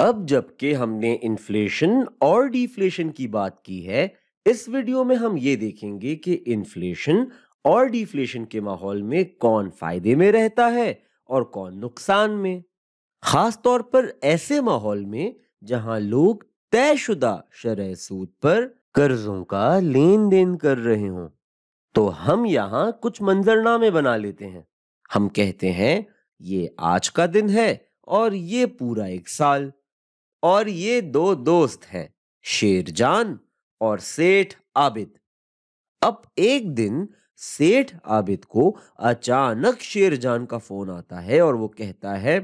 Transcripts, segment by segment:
अब जबकि हमने इन्फ्लेशन और डिफ्लेशन की बात की है इस वीडियो में हम ये देखेंगे कि इन्फ्लेशन और डिफ्लेशन के माहौल में कौन फायदे में रहता है और कौन नुकसान में खास तौर पर ऐसे माहौल में जहां लोग तयशुदा शरह सूद पर कर्जों का लेन देन कर रहे हों तो हम यहाँ कुछ मंजरनामे बना लेते हैं हम कहते हैं ये आज का दिन है और ये पूरा एक साल और ये दो दोस्त हैं शेरजान और सेठ आबिद अब एक दिन सेठ आबिद को अचानक शेरजान का फोन आता है और वो कहता है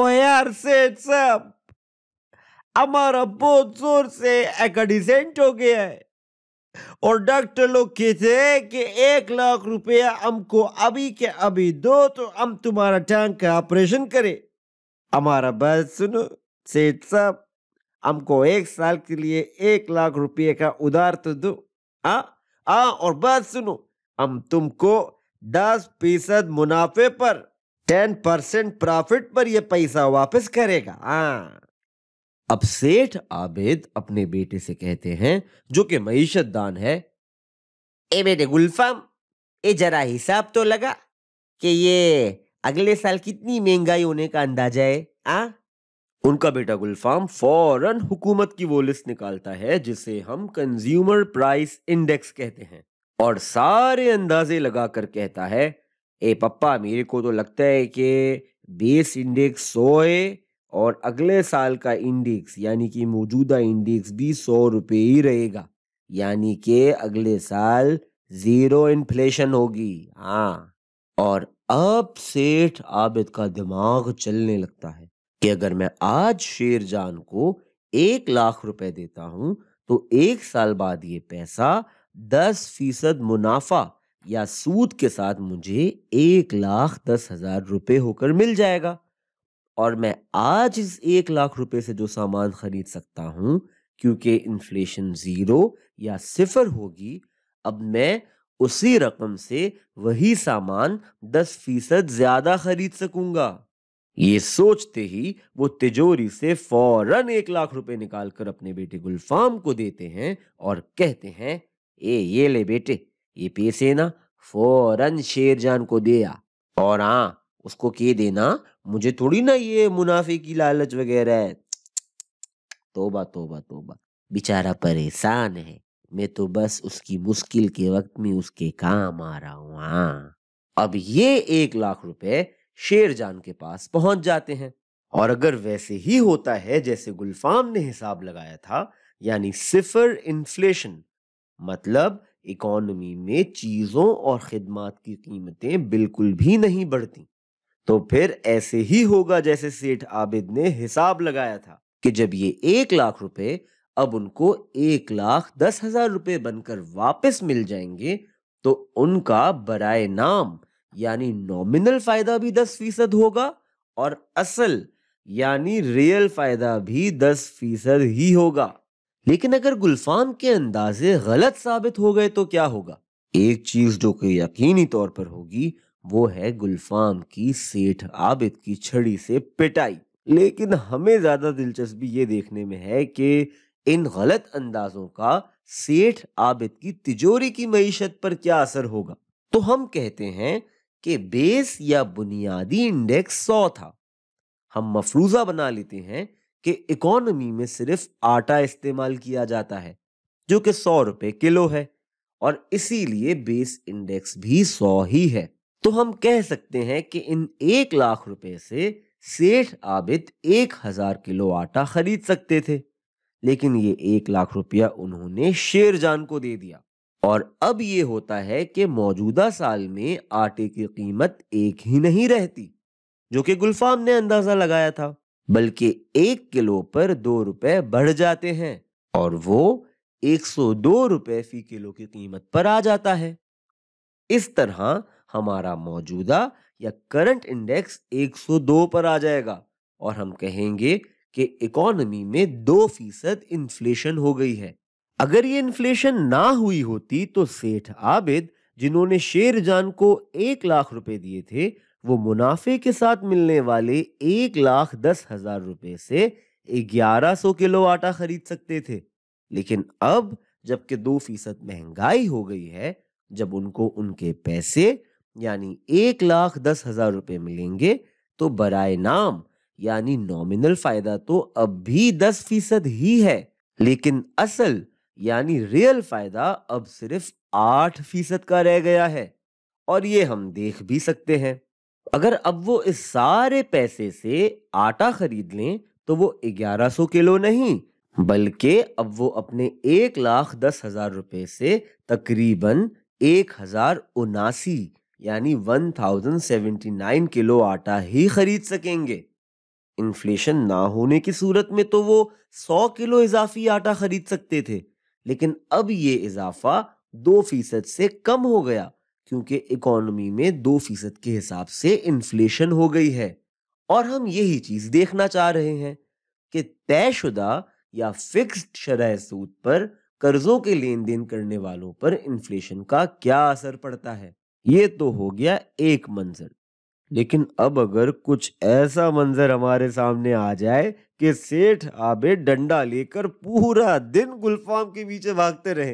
ओ यार सेठ साहब हमारा बहुत जोर से एक्सीडेंट हो गया है और डॉक्टर लोग कहते हैं कि एक लाख रुपया हमको अभी के अभी दो तो हम तुम्हारा टैंक का ऑपरेशन करें हमारा बात सुनो सेठ साहब हमको एक साल के लिए एक लाख रुपए का उधार तो दो आ, हाँ, आ हाँ, और बात सुनो हम तुमको दस फीसद मुनाफे पर टेन परसेंट प्रॉफिट पर ये पैसा वापस करेगा हाँ अब सेठ आबेद अपने बेटे से कहते हैं जो कि मीशत दान है ए बेटे गुलफाम ए जरा हिसाब तो लगा कि ये अगले साल कितनी महंगाई होने का अंदाजा है आ हाँ? उनका बेटा गुलफाम फौरन हुकूमत की वो लिस्ट निकालता है जिसे हम कंज्यूमर प्राइस इंडेक्स कहते हैं और सारे अंदाजे लगा कर कहता है ए पप्पा मेरे को तो लगता है कि बेस इंडेक्स सौ है और अगले साल का इंडेक्स यानी कि मौजूदा इंडेक्स भी सौ रुपये ही रहेगा यानी कि अगले साल ज़ीरो इन्फ्लेशन होगी हाँ और अब सेठ आबिद का दिमाग चलने लगता है कि अगर मैं आज शेरजान को एक लाख रुपए देता हूं तो एक साल बाद ये पैसा दस फीसद मुनाफा या सूद के साथ मुझे एक लाख दस हजार रुपये होकर मिल जाएगा और मैं आज इस एक लाख रुपए से जो सामान खरीद सकता हूँ क्योंकि इन्फ्लेशन ज़ीरो या सिफर होगी अब मैं उसी रकम से वही सामान दस फीसद ज़्यादा खरीद सकूंगा ये सोचते ही वो तिजोरी से फौरन एक लाख रुपए निकालकर अपने बेटे गुलफाम को देते हैं और कहते हैं ए ये ले बेटे ये पैसे ना फौरन शेरजान को दे आ और हाँ उसको के देना मुझे थोड़ी ना ये मुनाफे की लालच वगैरह है तोबा तोबा तोबा बेचारा परेशान है मैं तो बस उसकी मुश्किल के वक्त में उसके काम आ रहा हूँ हाँ। अब ये एक लाख रुपए शेरजान के पास पहुंच जाते हैं और अगर वैसे ही होता है जैसे गुलफाम ने हिसाब लगाया था यानी सिफर इन्फ्लेशन मतलब इकोनॉमी में चीज़ों और ख़िदमत की कीमतें बिल्कुल भी नहीं बढ़ती तो फिर ऐसे ही होगा जैसे सेठ आबिद ने हिसाब लगाया था कि जब ये एक लाख रुपए अब उनको एक लाख दस हजार रुपए बनकर वापस मिल जाएंगे तो उनका बराए नाम यानी नॉमिनल फायदा भी दस फीसद होगा और असल यानी रियल फायदा भी दस फीसद ही होगा लेकिन अगर गुलफाम के अंदाजे गलत साबित हो गए तो क्या होगा एक चीज जो कि यकीनी तौर पर होगी वो है गुलफाम की सेठ आबिद की छड़ी से पिटाई लेकिन हमें ज्यादा दिलचस्पी ये देखने में है कि इन गलत अंदाजों का सेठ आबिद की तिजोरी की मीशत पर क्या असर होगा तो हम कहते हैं कि बेस या बुनियादी इंडेक्स सौ था हम मफरूजा बना लेते हैं कि इकोनॉमी में सिर्फ आटा इस्तेमाल किया जाता है जो कि सौ रुपए किलो है और इसीलिए बेस इंडेक्स भी सौ ही है तो हम कह सकते हैं कि इन एक लाख रुपए से सेठ आबिद एक हजार किलो आटा खरीद सकते थे लेकिन ये एक लाख रुपया उन्होंने शेर जान को दे दिया और अब ये होता है कि मौजूदा साल में आटे की कीमत एक ही नहीं रहती जो कि गुलफाम ने अंदाजा लगाया था बल्कि एक किलो पर दो रुपए बढ़ जाते हैं और वो एक सौ दो रुपए फी किलो की कीमत पर आ जाता है इस तरह हमारा मौजूदा या करंट इंडेक्स 102 पर आ जाएगा और हम कहेंगे कि इकोनॉमी में दो फीसद इन्फ्लेशन हो गई है अगर ये इन्फ्लेशन ना हुई होती तो सेठ आबिद जिन्होंने शेर जान को एक लाख रुपए दिए थे वो मुनाफे के साथ मिलने वाले एक लाख दस हजार रुपए से ग्यारह सौ किलो आटा खरीद सकते थे लेकिन अब जबकि दो फीसद महंगाई हो गई है जब उनको उनके पैसे यानी एक लाख दस हजार रुपए मिलेंगे तो बराए नाम यानी नॉमिनल फायदा तो अब भी दस फीसद ही है लेकिन असल यानी रियल फायदा अब सिर्फ आठ फीसद का रह गया है और ये हम देख भी सकते हैं अगर अब वो इस सारे पैसे से आटा खरीद लें तो वो ग्यारह सौ किलो नहीं बल्कि अब वो अपने एक लाख दस हजार रुपये से तकरीबन एक हजार उनासी यानी वन थाउजेंड नाइन किलो आटा ही खरीद सकेंगे इन्फ्लेशन ना होने की सूरत में तो वो सौ किलो इजाफी आटा खरीद सकते थे लेकिन अब ये इजाफा दो फीसद से कम हो गया क्योंकि इकोनॉमी में दो फीसद के हिसाब से इन्फ्लेशन हो गई है और हम यही चीज देखना चाह रहे हैं कि तयशुदा या फिक्स्ड शरह सूद पर कर्जों के लेन देन करने वालों पर इन्फ्लेशन का क्या असर पड़ता है ये तो हो गया एक मंजर लेकिन अब अगर कुछ ऐसा मंजर हमारे सामने आ जाए कि सेठ आबे डंडा लेकर पूरा दिन गुलफाम के पीछे भागते रहे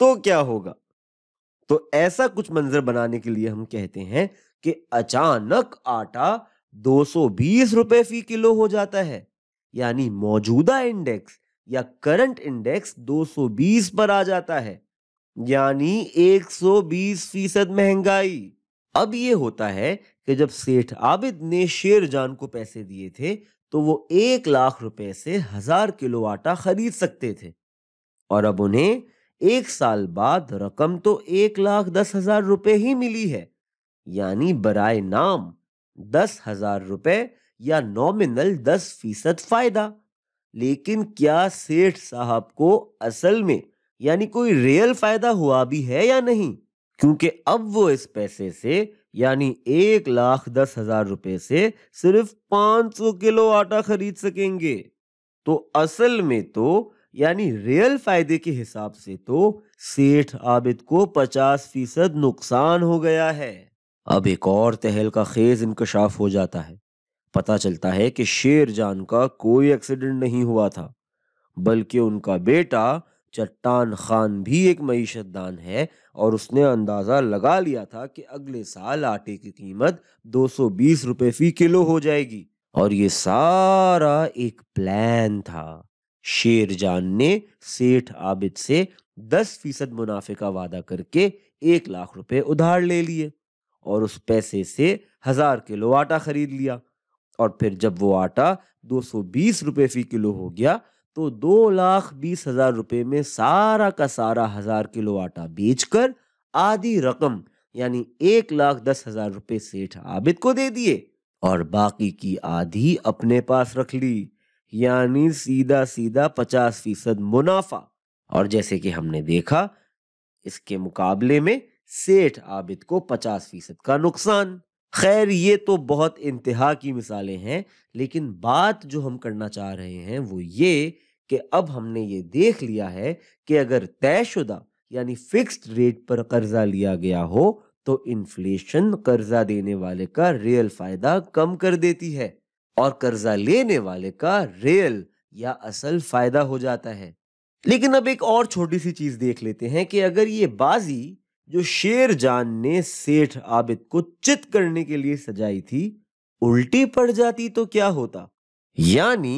तो क्या होगा तो ऐसा कुछ मंजर बनाने के लिए हम कहते हैं कि अचानक आटा 220 रुपए फी किलो हो जाता है यानी मौजूदा इंडेक्स या करंट इंडेक्स 220 पर आ जाता है यानी 120 फीसद महंगाई अब यह होता है कि जब सेठ आबिद ने शेर जान को पैसे दिए थे तो वो एक लाख रुपए से हजार किलो आटा खरीद सकते थे और अब उन्हें एक साल बाद रकम तो एक लाख दस हजार रुपए ही मिली है यानी बराए नाम दस हजार रुपए या नॉमिनल दस फीसद फायदा लेकिन क्या सेठ साहब को असल में यानी कोई रियल फायदा हुआ भी है या नहीं क्योंकि अब वो इस पैसे से यानी एक लाख दस हजार रुपए से सिर्फ पांच सौ किलो आटा खरीद सकेंगे तो असल में तो यानी रियल फायदे के हिसाब से तो सेठ आबिद को पचास फीसद नुकसान हो गया है अब एक और तहल का खेज इंकशाफ हो जाता है पता चलता है कि शेर जान का कोई एक्सीडेंट नहीं हुआ था बल्कि उनका बेटा चट्टान खान भी एक मीशत दान है और उसने अंदाज़ा लगा लिया था कि अगले साल आटे की कीमत 220 रुपए फी किलो हो जाएगी और ये सारा एक प्लान था शेर जान ने सेठ आबिद से 10 फीसद मुनाफे का वादा करके एक लाख रुपए उधार ले लिए और उस पैसे से हजार किलो आटा खरीद लिया और फिर जब वो आटा 220 रुपए फी किलो हो गया तो दो लाख बीस हजार रुपये में सारा का सारा हजार किलो आटा बेचकर आधी रकम यानी एक लाख दस हजार रुपये सेठ आबिद को दे दिए और बाकी की आधी अपने पास रख ली यानी सीधा सीधा पचास फीसद मुनाफा और जैसे कि हमने देखा इसके मुकाबले में सेठ आबिद को पचास फीसद का नुकसान खैर ये तो बहुत इंतहा की मिसालें हैं लेकिन बात जो हम करना चाह रहे हैं वो ये कि अब हमने ये देख लिया है कि अगर तयशुदा यानी फिक्स्ड रेट पर कर्जा लिया गया हो तो इन्फ्लेशन कर्जा देने वाले का रियल फायदा कम कर देती है और कर्जा लेने वाले का रियल या असल फायदा हो जाता है लेकिन अब एक और छोटी सी चीज देख लेते हैं कि अगर ये बाजी जो शेर जान ने सेठ आबिद को चित करने के लिए सजाई थी उल्टी पड़ जाती तो क्या होता यानी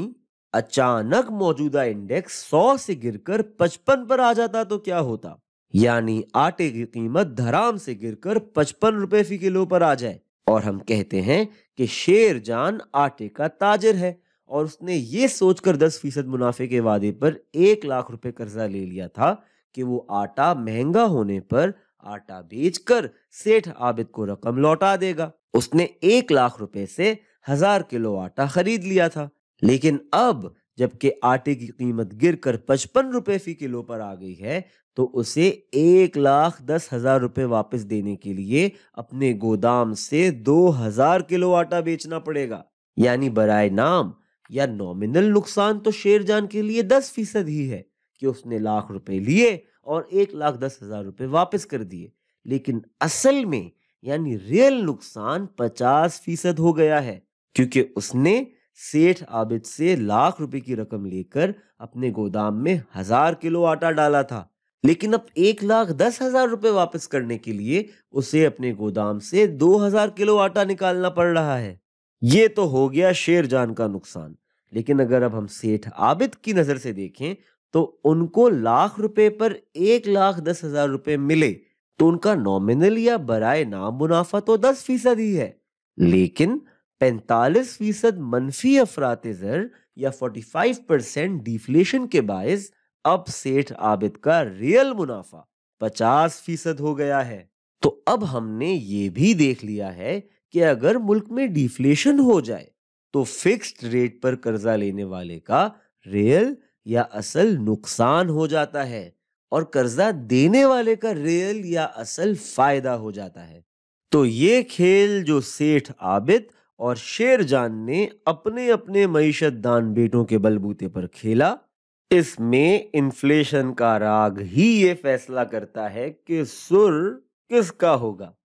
अचानक मौजूदा इंडेक्स सौ से गिरकर पचपन पर आ जाता तो क्या होता यानी आटे की कीमत धराम से गिरकर पचपन रुपए फी किलो पर आ जाए और हम कहते हैं कि शेर जान आटे का ताजर है और उसने ये सोचकर दस फीसद मुनाफे के वादे पर एक लाख रुपए कर्जा ले लिया था कि वो आटा महंगा होने पर आटा बेचकर सेठ आबिद को रकम लौटा देगा उसने एक लाख रुपए से हजार किलो आटा खरीद लिया था लेकिन अब जबकि आटे की कीमत गिर कर पचपन रुपये फी किलो पर आ गई है तो उसे एक लाख दस हजार रुपये वापस देने के लिए अपने गोदाम से दो हजार किलो आटा बेचना पड़ेगा यानी बरए नाम या नॉमिनल नुकसान तो शेरजान के लिए दस फीसद ही है कि उसने लाख रुपए लिए और एक लाख दस हजार रुपये वापस कर दिए लेकिन असल में यानी रियल नुकसान पचास फीसद हो गया है क्योंकि उसने सेठ आबिद से लाख रुपए की रकम लेकर अपने गोदाम में हजार किलो आटा डाला था लेकिन अब एक लाख दस हजार रुपये वापस करने के लिए उसे अपने गोदाम से दो हजार किलो आटा निकालना पड़ रहा है ये तो हो गया शेर जान का नुकसान लेकिन अगर अब हम सेठ आबिद की नज़र से देखें तो उनको लाख रुपए पर एक लाख दस हजार रुपये मिले तो उनका नॉमिनल या बराए नाम मुनाफा तो दस फीसद ही है लेकिन पैंतालीस फीसद मनफी अफरात जर या फाइव परसेंट डिफ्लेशन के बायस अब सेठ आबिद का रियल मुनाफा पचास फीसद हो गया है तो अब हमने ये भी देख लिया है कि अगर मुल्क में डिफ्लेशन हो जाए तो फिक्स्ड रेट पर कर्जा लेने वाले का रियल या असल नुकसान हो जाता है और कर्जा देने वाले का रियल या असल फायदा हो जाता है तो ये खेल जो सेठ आबिद और शेर जान ने अपने अपने मीशत दान बेटों के बलबूते पर खेला इसमें इन्फ्लेशन का राग ही ये फैसला करता है कि सुर किसका होगा